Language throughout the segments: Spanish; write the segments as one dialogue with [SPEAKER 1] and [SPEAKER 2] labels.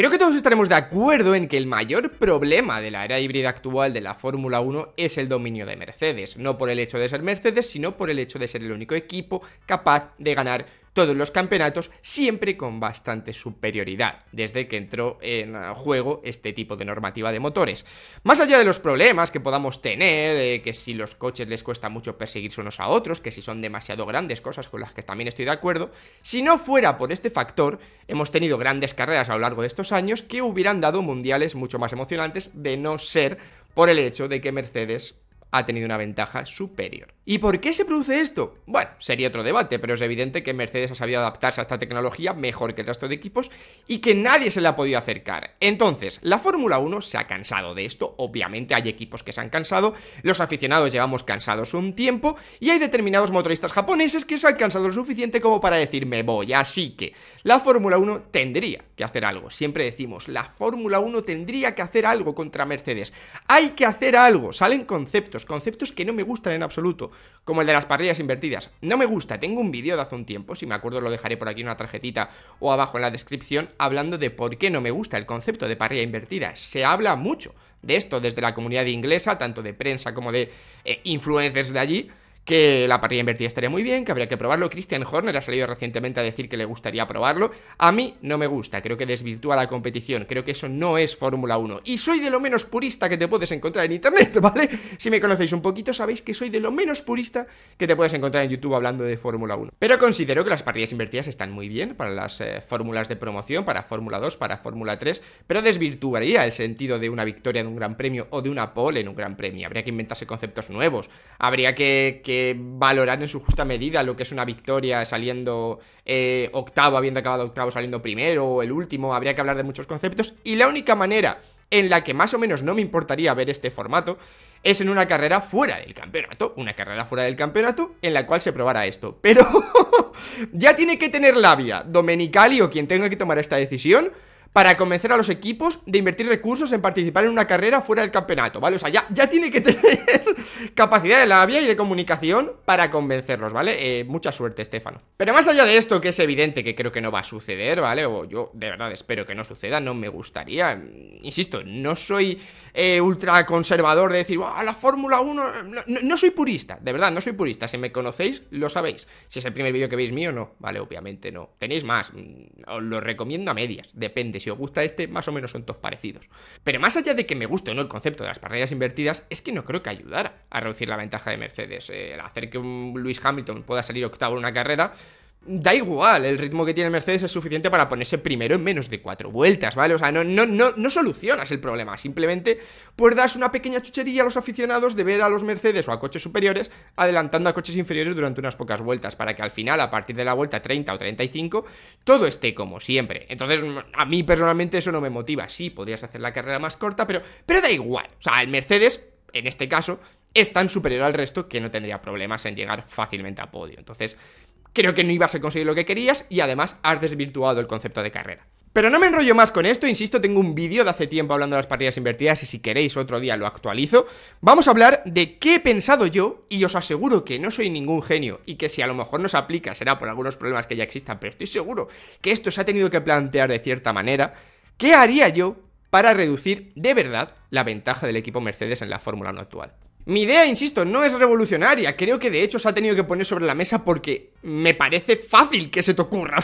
[SPEAKER 1] Creo que todos estaremos de acuerdo en que el mayor problema de la era híbrida actual de la Fórmula 1 es el dominio de Mercedes, no por el hecho de ser Mercedes, sino por el hecho de ser el único equipo capaz de ganar todos los campeonatos, siempre con bastante superioridad, desde que entró en juego este tipo de normativa de motores. Más allá de los problemas que podamos tener, eh, que si los coches les cuesta mucho perseguirse unos a otros, que si son demasiado grandes, cosas con las que también estoy de acuerdo, si no fuera por este factor, hemos tenido grandes carreras a lo largo de estos años que hubieran dado mundiales mucho más emocionantes de no ser por el hecho de que Mercedes ha tenido una ventaja superior. ¿Y por qué se produce esto? Bueno, sería otro debate, pero es evidente que Mercedes ha sabido adaptarse a esta tecnología mejor que el resto de equipos y que nadie se le ha podido acercar. Entonces, la Fórmula 1 se ha cansado de esto, obviamente hay equipos que se han cansado, los aficionados llevamos cansados un tiempo y hay determinados motoristas japoneses que se han cansado lo suficiente como para decir me voy, así que la Fórmula 1 tendría que hacer algo. Siempre decimos, la Fórmula 1 tendría que hacer algo contra Mercedes. Hay que hacer algo, salen conceptos, conceptos que no me gustan en absoluto como el de las parrillas invertidas. No me gusta, tengo un vídeo de hace un tiempo, si me acuerdo lo dejaré por aquí en una tarjetita o abajo en la descripción, hablando de por qué no me gusta el concepto de parrilla invertida. Se habla mucho de esto desde la comunidad inglesa, tanto de prensa como de eh, influencers de allí, que la parrilla invertida estaría muy bien, que habría que probarlo. Christian Horner ha salido recientemente a decir que le gustaría probarlo. A mí no me gusta, creo que desvirtúa la competición, creo que eso no es Fórmula 1. Y soy de lo menos purista que te puedes encontrar en Internet, ¿vale? Si me conocéis un poquito sabéis que soy de lo menos purista que te puedes encontrar en YouTube hablando de Fórmula 1. Pero considero que las parrillas invertidas están muy bien para las eh, fórmulas de promoción, para Fórmula 2, para Fórmula 3, pero desvirtuaría el sentido de una victoria en un gran premio o de una pole en un gran premio. Habría que inventarse conceptos nuevos, habría que valorar en su justa medida lo que es una victoria saliendo eh, octavo, habiendo acabado octavo, saliendo primero, o el último, habría que hablar de muchos conceptos. Y la única manera en la que más o menos no me importaría ver este formato es en una carrera fuera del campeonato, una carrera fuera del campeonato en la cual se probara esto. Pero ya tiene que tener labia Domenicali o quien tenga que tomar esta decisión para convencer a los equipos de invertir recursos en participar en una carrera fuera del campeonato, ¿vale? O sea, ya, tiene que tener capacidad de labia y de comunicación para convencerlos, ¿vale? Eh, mucha suerte, Estefano. Pero más allá de esto, que es evidente que creo que no va a suceder, ¿vale? O yo de verdad espero que no suceda, no me gustaría. Mm, insisto, no soy eh, ultra conservador de decir, ¡Wow, la Fórmula 1! No, no, soy purista, de verdad, no soy purista. Si me conocéis, lo sabéis. Si es el primer vídeo que veis mío, no, ¿vale? Obviamente no. Tenéis más, mm, os lo recomiendo a medias, depende si os gusta este, más o menos son todos parecidos. Pero más allá de que me guste o no el concepto de las parrillas invertidas, es que no creo que ayudara a reducir la ventaja de Mercedes. Eh, hacer que un Lewis Hamilton pueda salir octavo en una carrera, da igual, el ritmo que tiene Mercedes es suficiente para ponerse primero en menos de cuatro vueltas, ¿vale? O sea, no, no, no, no solucionas el problema, simplemente pues das una pequeña chuchería a los aficionados de ver a los Mercedes o a coches superiores adelantando a coches inferiores durante unas pocas vueltas, para que al final, a partir de la vuelta 30 o 35, todo esté como siempre. Entonces, a mí personalmente eso no me motiva. Sí, podrías hacer la carrera más corta, pero, pero da igual. O sea, el Mercedes, en este caso, es tan superior al resto que no tendría problemas en llegar fácilmente a podio. Entonces, creo que no ibas a conseguir lo que querías y además has desvirtuado el concepto de carrera. Pero no me enrollo más con esto, insisto, tengo un vídeo de hace tiempo hablando de las partidas invertidas y si queréis otro día lo actualizo. Vamos a hablar de qué he pensado yo y os aseguro que no soy ningún genio y que si a lo mejor no se aplica será por algunos problemas que ya existan, pero estoy seguro que esto se ha tenido que plantear de cierta manera. ¿Qué haría yo para reducir de verdad la ventaja del equipo Mercedes en la Fórmula 1 actual? Mi idea, insisto, no es revolucionaria. Creo que de hecho se ha tenido que poner sobre la mesa porque me parece fácil que se te ocurra.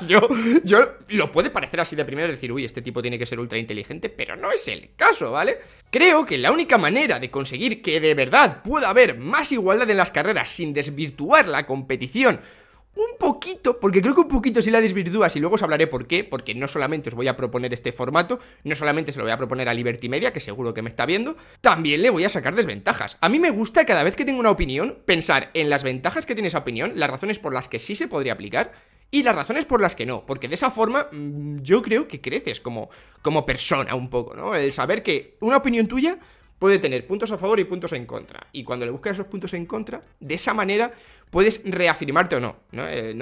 [SPEAKER 1] yo, yo lo puede parecer así de primera, decir, uy, este tipo tiene que ser ultra inteligente, pero no es el caso, ¿vale? Creo que la única manera de conseguir que de verdad pueda haber más igualdad en las carreras sin desvirtuar la competición un poquito, porque creo que un poquito si la desvirtúas y luego os hablaré por qué, porque no solamente os voy a proponer este formato, no solamente se lo voy a proponer a Liberty Media, que seguro que me está viendo, también le voy a sacar desventajas. A mí me gusta cada vez que tengo una opinión pensar en las ventajas que tiene esa opinión, las razones por las que sí se podría aplicar y las razones por las que no, porque de esa forma mm, yo creo que creces como, como persona un poco, ¿no? El saber que una opinión tuya puede tener puntos a favor y puntos en contra. Y cuando le buscas esos puntos en contra, de esa manera puedes reafirmarte o no. No, eh,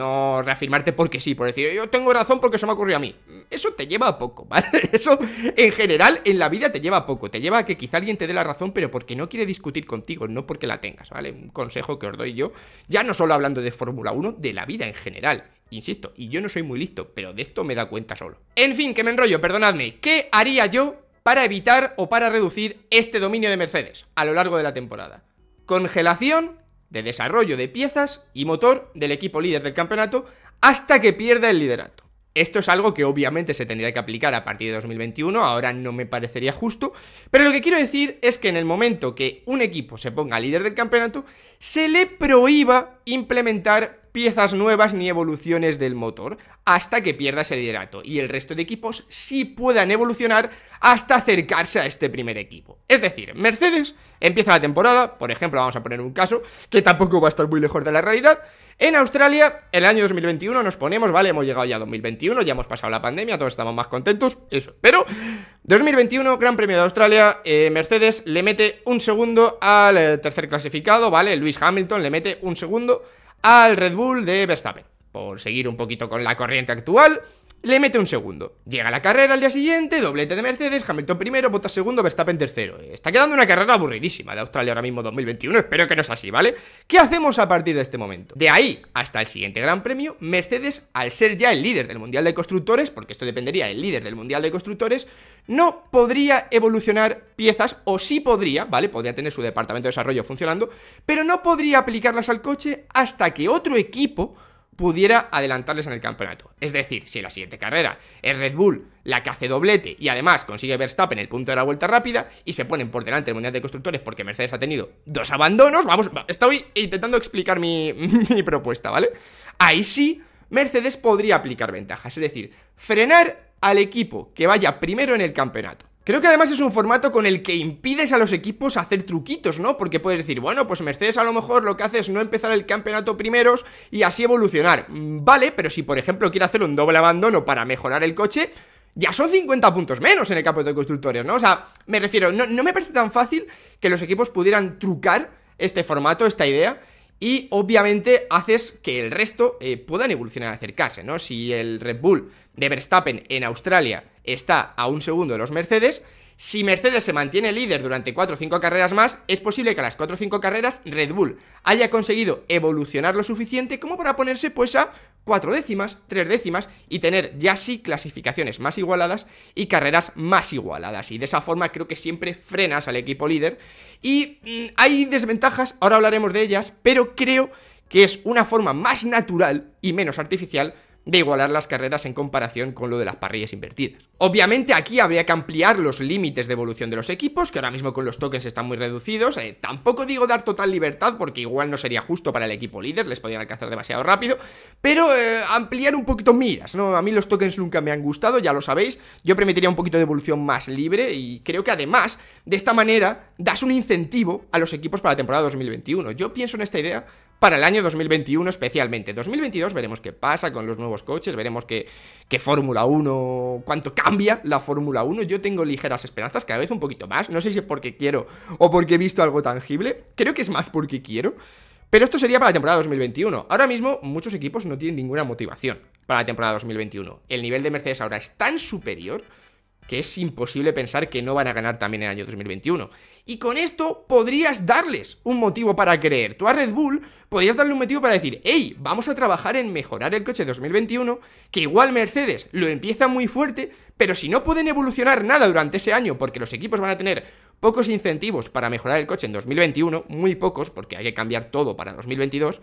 [SPEAKER 1] reafirmarte porque sí, por decir, yo tengo razón porque se me ocurrió a mí. Eso te lleva a poco, ¿vale? Eso en general en la vida te lleva a poco. Te lleva a que quizá alguien te dé la razón, pero porque no quiere discutir contigo, no porque la tengas, ¿vale? Un consejo que os doy yo, ya no solo hablando de Fórmula 1, de la vida en general. Insisto, y yo no soy muy listo, pero de esto me da cuenta solo. En fin, que me enrollo, perdonadme. ¿Qué haría yo para evitar o para reducir este dominio de Mercedes a lo largo de la temporada. Congelación de desarrollo de piezas y motor del equipo líder del campeonato hasta que pierda el liderato. Esto es algo que obviamente se tendría que aplicar a partir de 2021, ahora no me parecería justo, pero lo que quiero decir es que en el momento que un equipo se ponga líder del campeonato, se le prohíba implementar piezas nuevas ni evoluciones del motor hasta que pierda ese liderato y el resto de equipos sí puedan evolucionar hasta acercarse a este primer equipo. Es decir, Mercedes empieza la temporada, por ejemplo, vamos a poner un caso que tampoco va a estar muy lejos de la realidad, en Australia, el año 2021 nos ponemos, vale, hemos llegado ya a 2021, ya hemos pasado la pandemia, todos estamos más contentos, eso. Pero 2021, Gran Premio de Australia, eh, Mercedes le mete un segundo al eh, tercer clasificado, ¿vale? Lewis Hamilton le mete un segundo al Red Bull de Verstappen. Por seguir un poquito con la corriente actual, le mete un segundo. Llega la carrera al día siguiente, doblete de Mercedes, Hamilton primero, Bottas segundo, Verstappen tercero. Está quedando una carrera aburridísima de Australia ahora mismo 2021, espero que no es así, ¿vale? ¿Qué hacemos a partir de este momento? De ahí hasta el siguiente Gran Premio, Mercedes, al ser ya el líder del Mundial de Constructores, porque esto dependería del líder del Mundial de Constructores, no podría evolucionar piezas, o sí podría, ¿vale? Podría tener su departamento de desarrollo funcionando, pero no podría aplicarlas al coche hasta que otro equipo pudiera adelantarles en el campeonato. Es decir, si en la siguiente carrera es Red Bull la que hace doblete y además consigue Verstappen el punto de la vuelta rápida y se ponen por delante el Mundial de Constructores porque Mercedes ha tenido dos abandonos, vamos, estoy intentando explicar mi, mi propuesta, ¿vale? Ahí sí, Mercedes podría aplicar ventajas, es decir, frenar al equipo que vaya primero en el campeonato. Creo que además es un formato con el que impides a los equipos hacer truquitos, ¿no? Porque puedes decir, bueno, pues Mercedes a lo mejor lo que hace es no empezar el campeonato primeros y así evolucionar. Mm, vale, pero si por ejemplo quiere hacer un doble abandono para mejorar el coche, ya son 50 puntos menos en el campo de constructores, ¿no? O sea, me refiero, no me parece tan fácil que los equipos pudieran trucar este formato, esta idea, y obviamente haces que el resto eh, puedan evolucionar y acercarse, ¿no? Si el Red Bull de Verstappen en Australia está a un segundo de los Mercedes, si Mercedes se mantiene líder durante 4 o 5 carreras más, es posible que a las 4 o 5 carreras Red Bull haya conseguido evolucionar lo suficiente como para ponerse pues a 4 décimas, 3 décimas y tener ya sí clasificaciones más igualadas y carreras más igualadas. Y de esa forma creo que siempre frenas al equipo líder. Y mm, hay desventajas, ahora hablaremos de ellas, pero creo que es una forma más natural y menos artificial de igualar las carreras en comparación con lo de las parrillas invertidas. Obviamente aquí habría que ampliar los límites de evolución de los equipos, que ahora mismo con los tokens están muy reducidos, eh, tampoco digo dar total libertad porque igual no sería justo para el equipo líder, les podrían alcanzar demasiado rápido, pero eh, ampliar un poquito miras, ¿no? A mí los tokens nunca me han gustado, ya lo sabéis, yo permitiría un poquito de evolución más libre y creo que además de esta manera das un incentivo a los equipos para la temporada 2021. Yo pienso en esta idea para el año 2021 especialmente. 2022 veremos qué pasa con los nuevos coches, veremos qué, qué Fórmula 1, cuánto cambia la Fórmula 1. Yo tengo ligeras esperanzas, cada vez un poquito más. No sé si es porque quiero o porque he visto algo tangible. Creo que es más porque quiero. Pero esto sería para la temporada 2021. Ahora mismo muchos equipos no tienen ninguna motivación para la temporada 2021. El nivel de Mercedes ahora es tan superior que es imposible pensar que no van a ganar también en el año 2021. Y con esto podrías darles un motivo para creer. Tú a Red Bull podrías darle un motivo para decir, hey, vamos a trabajar en mejorar el coche 2021, que igual Mercedes lo empieza muy fuerte, pero si no pueden evolucionar nada durante ese año, porque los equipos van a tener pocos incentivos para mejorar el coche en 2021, muy pocos, porque hay que cambiar todo para 2022,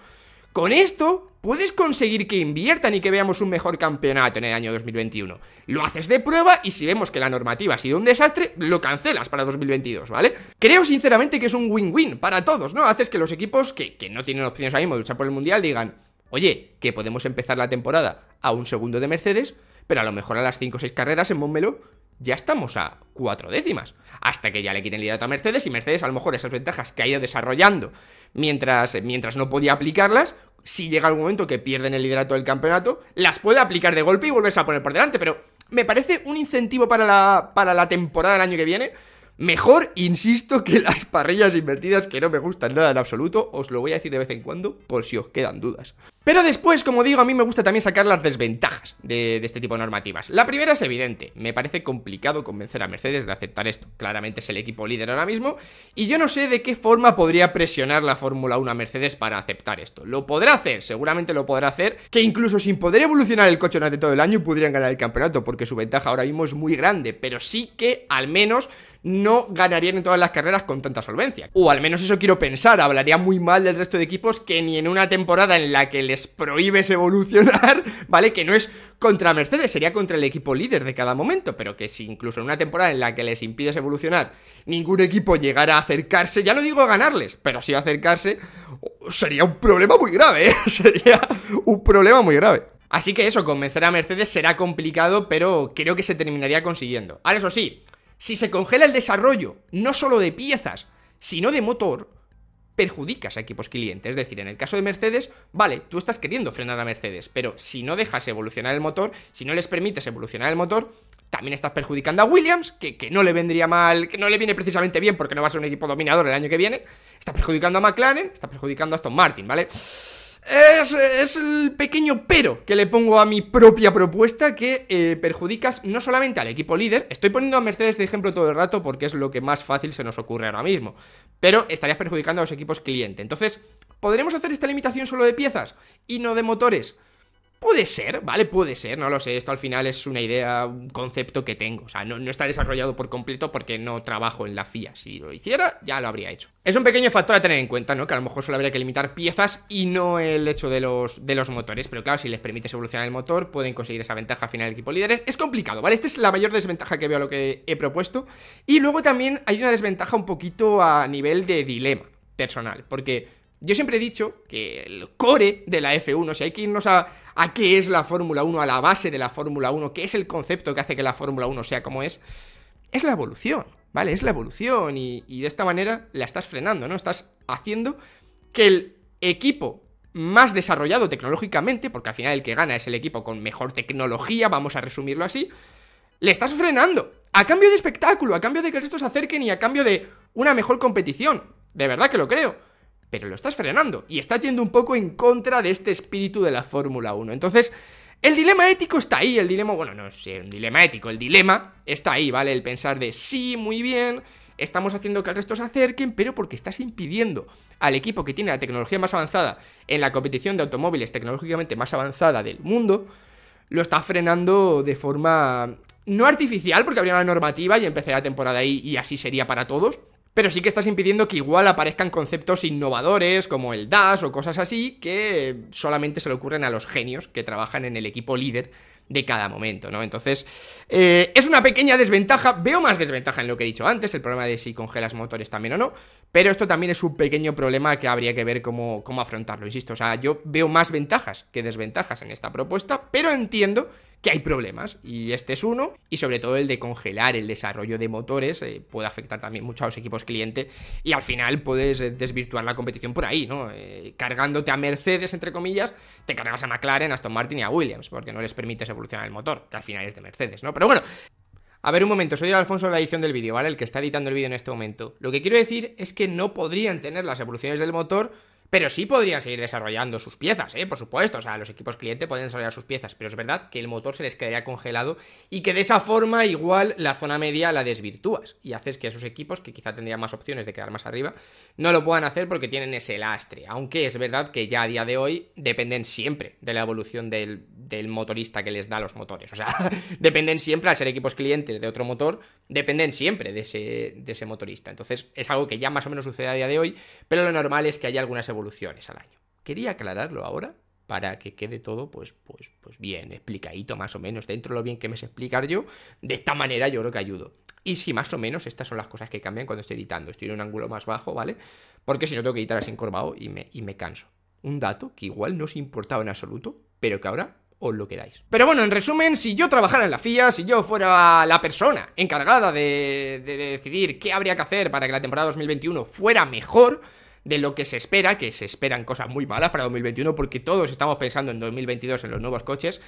[SPEAKER 1] con esto puedes conseguir que inviertan y que veamos un mejor campeonato en el año 2021. Lo haces de prueba y si vemos que la normativa ha sido un desastre, lo cancelas para 2022, ¿vale? Creo sinceramente que es un win-win para todos, ¿no? Haces que los equipos que, no tienen opciones ahí, mismo por el Mundial digan, oye, que podemos empezar la temporada a un segundo de Mercedes, pero a lo mejor a las 5 o 6 carreras en Montmeló ya estamos a cuatro décimas. Hasta que ya le quiten liderato a Mercedes y Mercedes a lo mejor esas ventajas que ha ido desarrollando mientras, mientras no podía aplicarlas, si llega el momento que pierden el liderato del campeonato, las puede aplicar de golpe y vuelves a poner por delante. Pero me parece un incentivo para la, para la temporada del año que viene. Mejor, insisto, que las parrillas invertidas que no me gustan nada en absoluto. Os lo voy a decir de vez en cuando por si os quedan dudas. Pero después, como digo, a mí me gusta también sacar las desventajas de, este tipo de normativas. La primera es evidente, me parece complicado convencer a Mercedes de aceptar esto. Claramente es el equipo líder ahora mismo y yo no sé de qué forma podría presionar la Fórmula 1 a Mercedes para aceptar esto. Lo podrá hacer, seguramente lo podrá hacer, que incluso sin poder evolucionar el coche durante todo el año podrían ganar el campeonato porque su ventaja ahora mismo es muy grande, pero sí que al menos no ganarían en todas las carreras con tanta solvencia. O al menos eso quiero pensar, hablaría muy mal del resto de equipos que ni en una temporada en la que les prohíbes evolucionar, ¿vale? Que no es contra Mercedes, sería contra el equipo líder de cada momento, pero que si incluso en una temporada en la que les impides evolucionar, ningún equipo llegara a acercarse, ya no digo a ganarles, pero sí a acercarse, sería un problema muy grave, ¿eh? sería un problema muy grave. Así que eso, convencer a Mercedes será complicado, pero creo que se terminaría consiguiendo. Ahora, eso sí, si se congela el desarrollo, no solo de piezas, sino de motor, perjudicas a equipos clientes. Es decir, en el caso de Mercedes, vale, tú estás queriendo frenar a Mercedes, pero si no dejas evolucionar el motor, si no les permites evolucionar el motor, también estás perjudicando a Williams, que, que no le vendría mal, que no le viene precisamente bien porque no va a ser un equipo dominador el año que viene. Está perjudicando a McLaren, está perjudicando a Aston Martin, ¿vale? Es, el pequeño pero que le pongo a mi propia propuesta que eh, perjudicas no solamente al equipo líder, estoy poniendo a Mercedes de ejemplo todo el rato porque es lo que más fácil se nos ocurre ahora mismo, pero estarías perjudicando a los equipos cliente. Entonces, ¿podremos hacer esta limitación solo de piezas y no de motores? Puede ser, ¿vale? Puede ser, no lo sé. Esto al final es una idea, un concepto que tengo. O sea, no, está desarrollado por completo porque no trabajo en la FIA. Si lo hiciera, ya lo habría hecho. Es un pequeño factor a tener en cuenta, ¿no? Que a lo mejor solo habría que limitar piezas y no el hecho de los, de los motores. Pero claro, si les permites evolucionar el motor, pueden conseguir esa ventaja final del equipo líderes. Es complicado, ¿vale? Esta es la mayor desventaja que veo a lo que he propuesto. Y luego también hay una desventaja un poquito a nivel de dilema personal. Porque yo siempre he dicho que el core de la F1, si sea, hay que irnos a, qué es la Fórmula 1, a la base de la Fórmula 1, qué es el concepto que hace que la Fórmula 1 sea como es, es la evolución, ¿vale? Es la evolución y, de esta manera la estás frenando, ¿no? Estás haciendo que el equipo más desarrollado tecnológicamente, porque al final el que gana es el equipo con mejor tecnología, vamos a resumirlo así, le estás frenando. A cambio de espectáculo, a cambio de que el se acerquen y a cambio de una mejor competición. De verdad que lo creo pero lo estás frenando y estás yendo un poco en contra de este espíritu de la Fórmula 1. Entonces, el dilema ético está ahí, el dilema, bueno, no sé, un dilema ético, el dilema está ahí, ¿vale? El pensar de sí, muy bien, estamos haciendo que el resto se acerquen, pero porque estás impidiendo al equipo que tiene la tecnología más avanzada en la competición de automóviles tecnológicamente más avanzada del mundo, lo está frenando de forma no artificial, porque habría una normativa y empezaría la temporada ahí y así sería para todos, pero sí que estás impidiendo que igual aparezcan conceptos innovadores como el DAS o cosas así que solamente se le ocurren a los genios que trabajan en el equipo líder de cada momento, ¿no? Entonces, eh, es una pequeña desventaja, veo más desventaja en lo que he dicho antes, el problema de si congelas motores también o no, pero esto también es un pequeño problema que habría que ver cómo, cómo afrontarlo, insisto. O sea, yo veo más ventajas que desventajas en esta propuesta, pero entiendo que hay problemas y este es uno y sobre todo el de congelar el desarrollo de motores eh, puede afectar también mucho a los equipos cliente y al final puedes eh, desvirtuar la competición por ahí, ¿no? Eh, cargándote a Mercedes, entre comillas, te cargas a McLaren, a Aston Martin y a Williams porque no les permites evolucionar el motor, que al final es de Mercedes, ¿no? Pero bueno, a ver, un momento, soy el Alfonso de la edición del vídeo, ¿vale? El que está editando el vídeo en este momento. Lo que quiero decir es que no podrían tener las evoluciones del motor pero sí podrían seguir desarrollando sus piezas, ¿eh? por supuesto. O sea, los equipos cliente pueden desarrollar sus piezas, pero es verdad que el motor se les quedaría congelado y que de esa forma igual la zona media la desvirtúas y haces que esos equipos, que quizá tendrían más opciones de quedar más arriba, no lo puedan hacer porque tienen ese lastre. Aunque es verdad que ya a día de hoy dependen siempre de la evolución del, motorista que les da los motores. O sea, dependen siempre, al ser equipos clientes de otro motor, dependen siempre de ese, de ese motorista. Entonces, es algo que ya más o menos sucede a día de hoy, pero lo normal es que haya algunas evoluciones al año. Quería aclararlo ahora para que quede todo pues, pues, pues bien explicadito más o menos dentro de lo bien que me sé explicar yo. De esta manera yo creo que ayudo. Y si más o menos estas son las cosas que cambian cuando estoy editando. Estoy en un ángulo más bajo, ¿vale? Porque si no tengo que editar así encorvado y me, y me canso. Un dato que igual no os importaba en absoluto, pero que ahora os lo quedáis. Pero bueno, en resumen, si yo trabajara en la FIA, si yo fuera la persona encargada de, de decidir qué habría que hacer para que la temporada 2021 fuera mejor de lo que se espera, que se esperan cosas muy malas para 2021 porque todos estamos pensando en 2022 en los nuevos coches,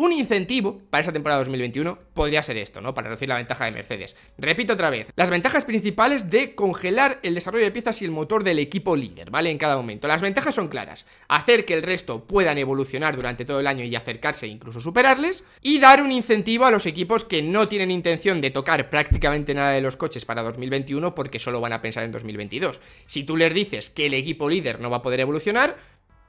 [SPEAKER 1] un incentivo para esa temporada 2021 podría ser esto, ¿no? Para reducir la ventaja de Mercedes. Repito otra vez, las ventajas principales de congelar el desarrollo de piezas y el motor del equipo líder, ¿vale? En cada momento. Las ventajas son claras. Hacer que el resto puedan evolucionar durante todo el año y acercarse e incluso superarles. Y dar un incentivo a los equipos que no tienen intención de tocar prácticamente nada de los coches para 2021 porque solo van a pensar en 2022. Si tú les dices que el equipo líder no va a poder evolucionar,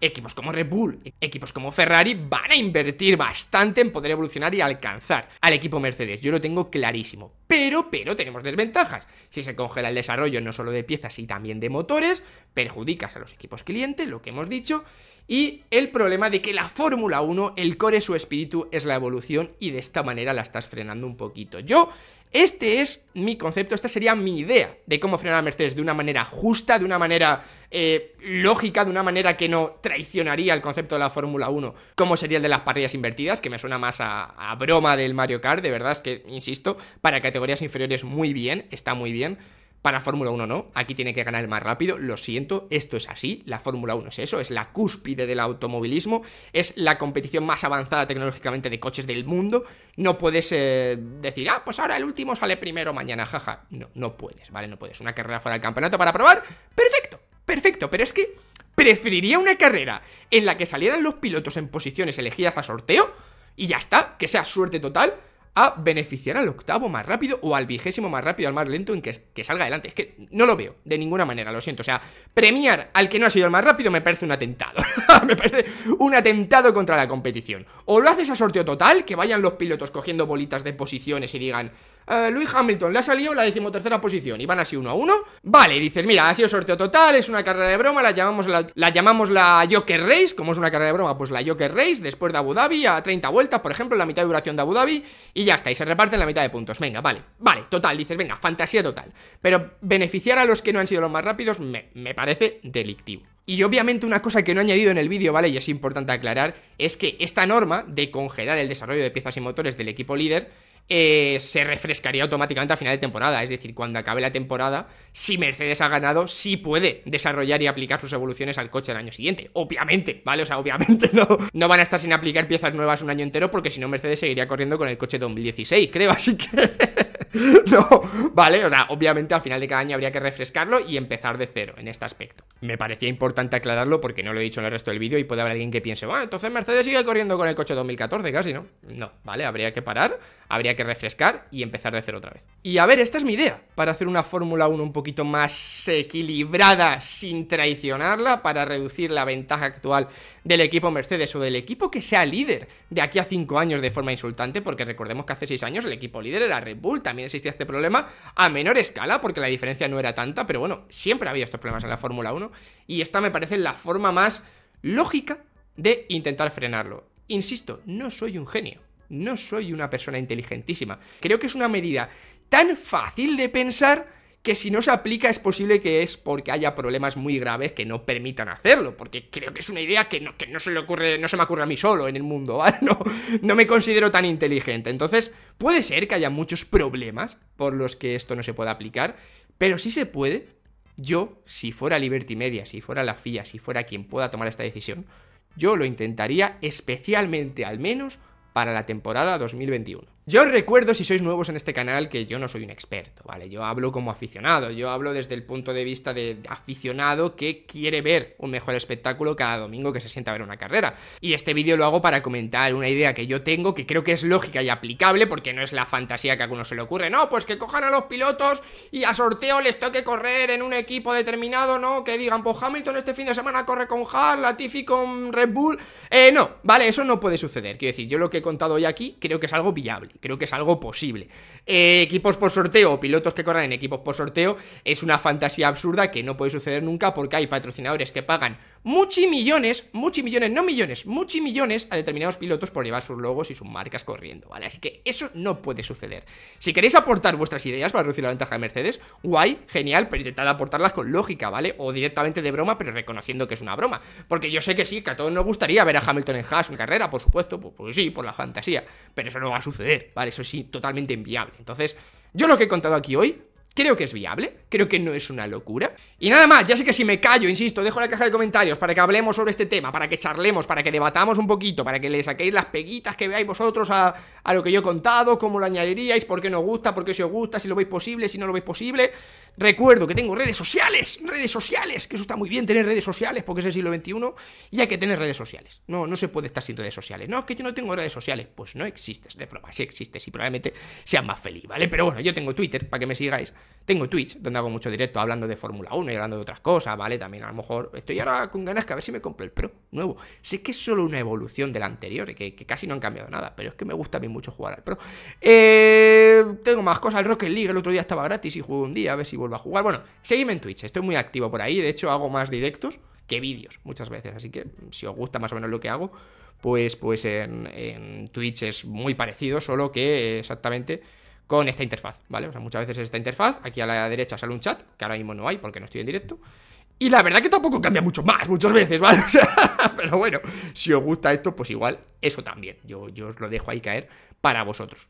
[SPEAKER 1] equipos como Red Bull, equipos como Ferrari van a invertir bastante en poder evolucionar y alcanzar al equipo Mercedes. Yo lo tengo clarísimo. Pero, pero tenemos desventajas. Si se congela el desarrollo no solo de piezas y también de motores, perjudicas a los equipos clientes, lo que hemos dicho. Y el problema de que la Fórmula 1, el core, su espíritu es la evolución y de esta manera la estás frenando un poquito. Yo este es mi concepto, esta sería mi idea de cómo frenar a Mercedes de una manera justa, de una manera eh, lógica, de una manera que no traicionaría el concepto de la Fórmula 1, como sería el de las parrillas invertidas, que me suena más a broma del Mario Kart, de verdad es que, insisto, para categorías inferiores muy bien, está muy bien. Para Fórmula 1 no, aquí tiene que ganar más rápido, lo siento, esto es así, la Fórmula 1 es eso, es la cúspide del automovilismo, es la competición más avanzada tecnológicamente de coches del mundo, no puedes eh, decir, ah, pues ahora el último sale primero mañana, jaja, no, no puedes, ¿vale? No puedes, una carrera fuera del campeonato para probar, perfecto, perfecto, pero es que preferiría una carrera en la que salieran los pilotos en posiciones elegidas a sorteo y ya está, que sea suerte total a beneficiar al octavo más rápido o al vigésimo más rápido, al más lento en que, que, salga adelante. Es que no lo veo de ninguna manera, lo siento. O sea, premiar al que no ha sido el más rápido me parece un atentado. me parece un atentado contra la competición. O lo haces a sorteo total, que vayan los pilotos cogiendo bolitas de posiciones y digan, eh, Luis Hamilton le ha salido la decimotercera posición y van así uno a uno. Vale, dices, mira, ha sido sorteo total, es una carrera de broma, la llamamos la, llamamos la Joker Race, como es una carrera de broma, pues la Joker Race, después de Abu Dhabi, a 30 vueltas, por ejemplo, la mitad de duración de Abu Dhabi, y ya está, y se reparten la mitad de puntos. Venga, vale, vale, total, dices, venga, fantasía total. Pero beneficiar a los que no han sido los más rápidos me, me parece delictivo. Y obviamente una cosa que no he añadido en el vídeo, ¿vale? Y es importante aclarar, es que esta norma de congelar el desarrollo de piezas y motores del equipo líder eh, se refrescaría automáticamente a final de temporada. Es decir, cuando acabe la temporada, si Mercedes ha ganado, sí puede desarrollar y aplicar sus evoluciones al coche el año siguiente. Obviamente, ¿vale? O sea, obviamente no, no van a estar sin aplicar piezas nuevas un año entero porque si no Mercedes seguiría corriendo con el coche 2016, creo. Así que... no, vale, o sea, obviamente al final de cada año habría que refrescarlo y empezar de cero en este aspecto. Me parecía importante aclararlo porque no lo he dicho en el resto del vídeo y puede haber alguien que piense, bueno, entonces Mercedes sigue corriendo con el coche 2014 casi, ¿no? No, vale, habría que parar, habría que refrescar y empezar de cero otra vez. Y a ver, esta es mi idea, para hacer una Fórmula 1 un poquito más equilibrada sin traicionarla, para reducir la ventaja actual del equipo Mercedes o del equipo que sea líder de aquí a 5 años de forma insultante, porque recordemos que hace 6 años el equipo líder era Red Bull, también existía este problema, a menor escala, porque la diferencia no era tanta, pero bueno, siempre había estos problemas en la Fórmula 1, y esta me parece la forma más lógica de intentar frenarlo. Insisto, no soy un genio, no soy una persona inteligentísima. Creo que es una medida tan fácil de pensar que si no se aplica es posible que es porque haya problemas muy graves que no permitan hacerlo, porque creo que es una idea que no, que no se le ocurre, no se me ocurre a mí solo en el mundo, No, no me considero tan inteligente. Entonces, puede ser que haya muchos problemas por los que esto no se pueda aplicar, pero si se puede, yo, si fuera Liberty Media, si fuera la FIA, si fuera quien pueda tomar esta decisión, yo lo intentaría especialmente al menos para la temporada 2021. Yo recuerdo, si sois nuevos en este canal, que yo no soy un experto, ¿vale? Yo hablo como aficionado, yo hablo desde el punto de vista de aficionado que quiere ver un mejor espectáculo cada domingo que se sienta a ver una carrera. Y este vídeo lo hago para comentar una idea que yo tengo, que creo que es lógica y aplicable, porque no es la fantasía que a algunos se le ocurre. No, pues que cojan a los pilotos y a sorteo les toque correr en un equipo determinado, ¿no? Que digan, pues Hamilton este fin de semana corre con Haas, Latifi con Red Bull... Eh, no, ¿vale? Eso no puede suceder. Quiero decir, yo lo que he contado hoy aquí creo que es algo viable creo que es algo posible. Eh, equipos por sorteo o pilotos que corran en equipos por sorteo es una fantasía absurda que no puede suceder nunca porque hay patrocinadores que pagan muchos millones, millones, no millones, muchos millones a determinados pilotos por llevar sus logos y sus marcas corriendo, ¿vale? Así que eso no puede suceder. Si queréis aportar vuestras ideas para reducir la ventaja de Mercedes, guay, genial, pero intentad aportarlas con lógica, ¿vale? O directamente de broma, pero reconociendo que es una broma. Porque yo sé que sí, que a todos nos gustaría ver a Hamilton en Haas en carrera, por supuesto, pues, pues sí, por la fantasía, pero eso no va a suceder. ¿vale? Eso sí, totalmente inviable. Entonces, yo lo que he contado aquí hoy Creo que es viable, creo que no es una locura. Y nada más, ya sé que si me callo, insisto, dejo la caja de comentarios para que hablemos sobre este tema, para que charlemos, para que debatamos un poquito, para que le saquéis las peguitas que veáis vosotros a, lo que yo he contado, cómo lo añadiríais, por qué no gusta, por qué si os gusta, si lo veis posible, si no lo veis posible. Recuerdo que tengo redes sociales, redes sociales, que eso está muy bien tener redes sociales porque es el siglo XXI y hay que tener redes sociales. No, no se puede estar sin redes sociales. No, es que yo no tengo redes sociales. Pues no existes, de prueba, sí existes y probablemente seas más feliz, ¿vale? Pero bueno, yo tengo Twitter para que me sigáis. Tengo Twitch, donde hago mucho directo hablando de Fórmula 1 y hablando de otras cosas, ¿vale? También a lo mejor estoy ahora con ganas que a ver si me compro el Pro nuevo. Sé que es solo una evolución del anterior, que, que casi no han cambiado nada, pero es que me gusta a mí mucho jugar al Pro. Eh, tengo más cosas, el Rocket League el otro día estaba gratis y jugué un día, a ver si vuelvo a jugar. Bueno, seguidme en Twitch, estoy muy activo por ahí, de hecho hago más directos que vídeos muchas veces, así que si os gusta más o menos lo que hago, pues, pues en Twitch es muy parecido, solo que exactamente con esta interfaz, ¿vale? O sea, muchas veces esta interfaz, aquí a la derecha sale un chat, que ahora mismo no hay porque no estoy en directo. Y la verdad que tampoco cambia mucho más, muchas veces, ¿vale? pero bueno, si os gusta esto, pues igual eso también. Yo, yo os lo dejo ahí caer para vosotros.